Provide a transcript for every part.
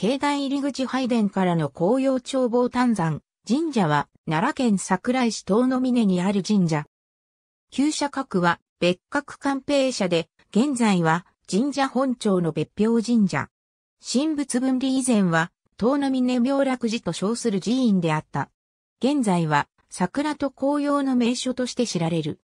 境内入口拝殿からの紅葉眺望丹山、神社は奈良県桜井市東の峰にある神社。旧社格は別格官兵社で、現在は神社本庁の別表神社。神仏分離以前は、東の峰妙楽寺と称する寺院であった。現在は桜と紅葉の名所として知られる。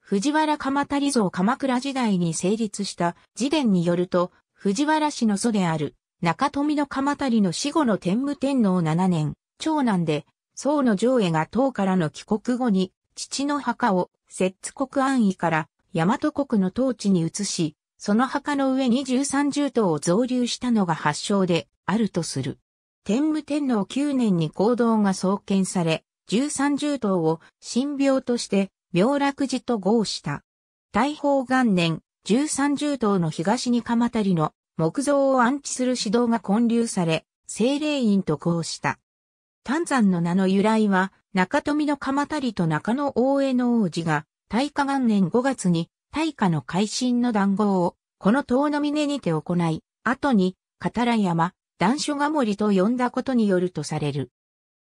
藤原鎌足像鎌倉時代に成立した寺殿によると、藤原氏の祖である中富の鎌足の死後の天武天皇7年、長男で、宋の上絵が唐からの帰国後に、父の墓を、摂津国安位から、大和国の統治に移し、その墓の上に十三重頭を増流したのが発祥で、あるとする。天武天皇9年に行動が創建され、十三重頭を、神病として、病楽寺と合した。大宝元年、十三重頭の東に鎌足の木造を安置する指導が建立され、精霊院と呼した。丹山の名の由来は、中富の鎌足と中野大江の王子が、大化元年5月に、大化の改新の談合を、この塔の峰にて行い、後に、片良山、断書が森と呼んだことによるとされる。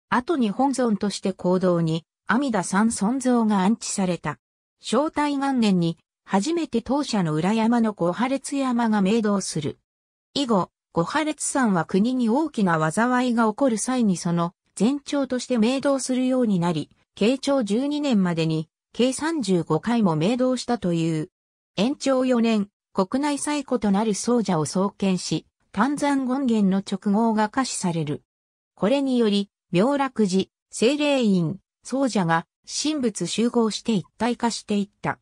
後に本尊として行動に、阿弥陀三尊像が安置された。正体元年に、初めて当社の裏山の五破裂山が明動する。以後、五破裂山は国に大きな災いが起こる際にその前兆として明動するようになり、慶長12年までに計35回も明動したという。延長4年、国内最古となる僧者を創建し、丹山権現の直後が可視される。これにより、妙楽寺、精霊院、僧者が神仏集合して一体化していった。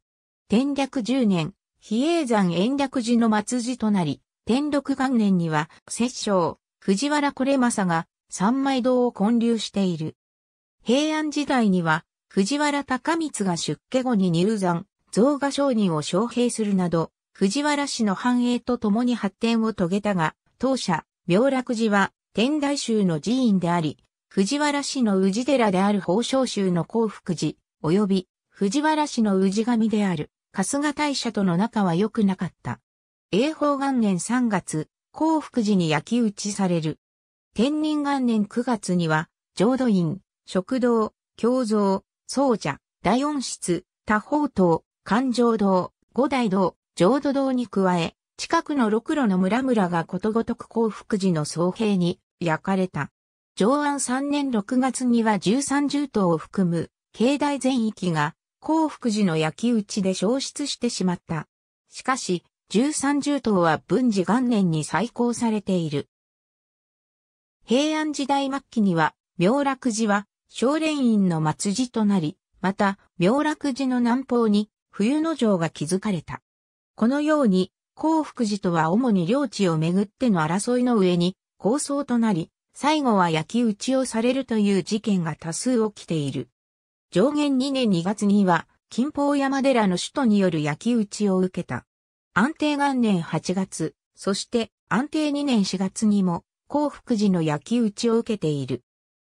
天略十年、比叡山延暦寺の末寺となり、天禄元年には、摂政、藤原これまさが、三枚堂を建立している。平安時代には、藤原高光が出家後に入山、増賀商人を招聘するなど、藤原氏の繁栄とともに発展を遂げたが、当社、明楽寺は、天台宗の寺院であり、藤原氏の宇治寺である宝生宗の幸福寺、及び、藤原氏の宇治神である。春日大社との仲は良くなかった。永保元年3月、幸福寺に焼き打ちされる。天人元年9月には、浄土院、食堂、教蔵、僧者、大音室、多宝塔、環状堂、五大堂、浄土堂に加え、近くの六路の村々がことごとく幸福寺の総兵に焼かれた。上安3年6月には13重頭を含む、境内全域が興福寺の焼き打ちで消失してしまった。しかし、十三重塔は文治元年に再興されている。平安時代末期には、明楽寺は少蓮院の末寺となり、また、明楽寺の南方に冬の城が築かれた。このように、興福寺とは主に領地をめぐっての争いの上に、構想となり、最後は焼き打ちをされるという事件が多数起きている。上限2年2月には、金宝山寺の首都による焼き打ちを受けた。安定元年8月、そして安定2年4月にも、幸福寺の焼き打ちを受けている。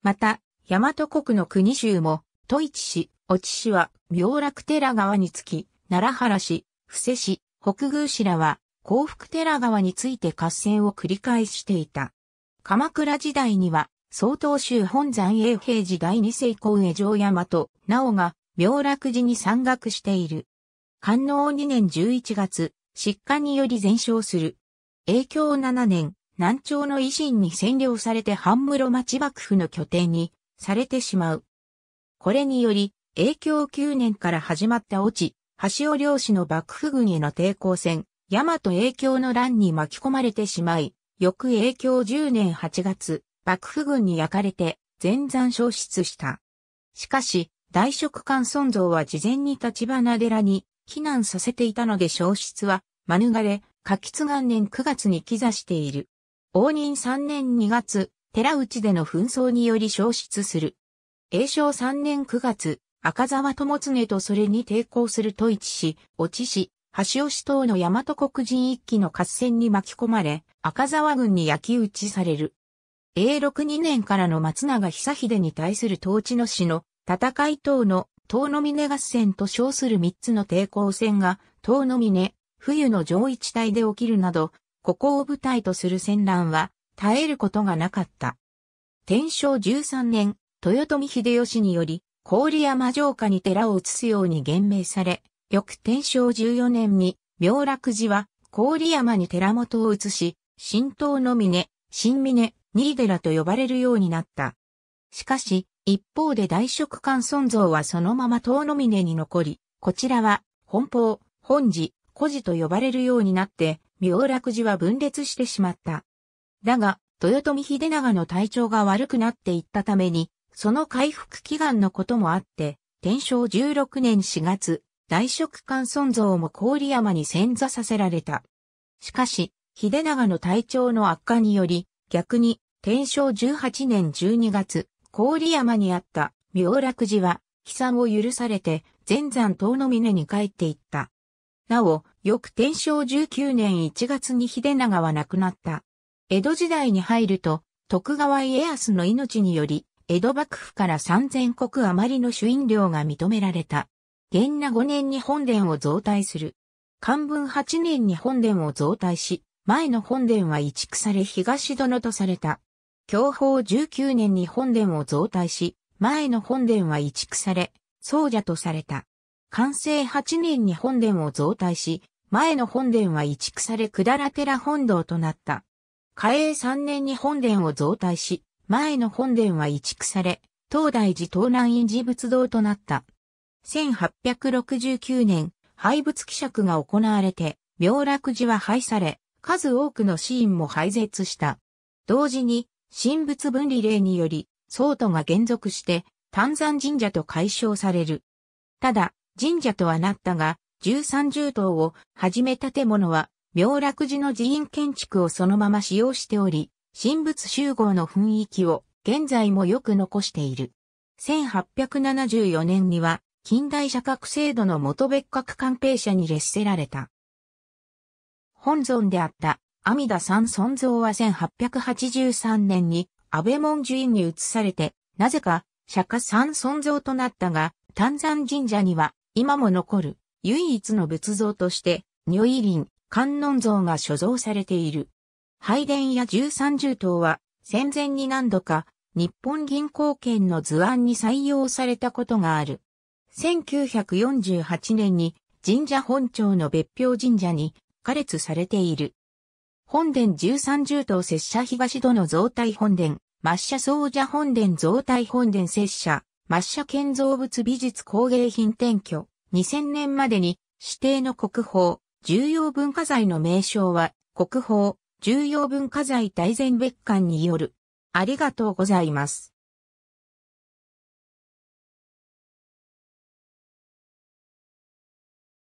また、大和国の国衆も、都市市、お智市は、明楽寺川につき、奈良原市、伏せ市、北宮市らは、幸福寺川について合戦を繰り返していた。鎌倉時代には、曹洞州本山永平寺第二世公営城山と、なおが、妙楽寺に山岳している。官能2年11月、疾患により全焼する。永響7年、南朝の維新に占領されて半室町幕府の拠点に、されてしまう。これにより、永響9年から始まった落ち、橋尾領師の幕府軍への抵抗戦、大和永響の乱に巻き込まれてしまい、翌永響10年8月、幕府軍に焼かれて全山消失した。しかし、大食官尊像は事前に立花寺に避難させていたので消失は免れ、柿吉元年9月に帰座している。応仁3年2月、寺内での紛争により消失する。永正3年9月、赤沢友常とそれに抵抗する都一市、落ち市、橋吉等の大和国人一揆の合戦に巻き込まれ、赤沢軍に焼き討ちされる。永禄2年からの松永久秀に対する統治の死の戦い等の東の峰合戦と称する3つの抵抗戦が東の峰、冬の上一帯で起きるなど、ここを舞台とする戦乱は耐えることがなかった。天正13年、豊臣秀吉により、郡山城下に寺を移すように言命され、翌天正14年に、明楽寺は郡山に寺元を移し、新東の峰、新峰、ニーデラと呼ばれるようになった。しかし、一方で大食漢尊像はそのまま遠野峰に残り、こちらは、本邦、本寺、古寺と呼ばれるようになって、妙楽寺は分裂してしまった。だが、豊臣秀長の体調が悪くなっていったために、その回復祈願のこともあって、天正16年4月、大食漢尊像も郡山に潜座させられた。しかし、秀長の体調の悪化により、逆に天正18年12月、郡山にあった妙楽寺は、悲惨を許されて、前山東の峰に帰っていった。なお、翌天正19年1月に秀長は亡くなった。江戸時代に入ると、徳川家康の命により、江戸幕府から三千国余りの主飲料が認められた。元那五年に本殿を増大する。漢文八年に本殿を増大し、前の本殿は移築され東殿とされた。享保19年に本殿を増大し、前の本殿は移築され、僧者とされた。完成8年に本殿を増大し、前の本殿は移築されだら寺本堂となった。嘉永3年に本殿を増大し、前の本殿は移築され、東大寺東南院寺仏堂となった。1869年、廃仏希釈が行われて、妙楽寺は廃され、数多くの寺院も廃絶した。同時に、神仏分離令により、僧都が減属して、丹山神社と解消される。ただ、神社とはなったが、十三重塔をはじめ建物は、妙楽寺の寺院建築をそのまま使用しており、神仏集合の雰囲気を現在もよく残している。1874年には、近代社格制度の元別格官兵社に列せられた。本尊であった阿弥陀三尊像は1883年に安倍門寺院に移されて、なぜか釈迦三尊像となったが、丹山神社には今も残る唯一の仏像として、如意林、観音像が所蔵されている。拝殿や十三重塔は戦前に何度か日本銀行券の図案に採用されたことがある。1948年に神社本庁の別表神社に加列されている。本殿十三重等拙者東殿造体本殿、抹茶総者本殿造体本殿拙者、抹茶建造物美術工芸品転居、2000年までに指定の国宝、重要文化財の名称は、国宝、重要文化財大全別館による。ありがとうございます。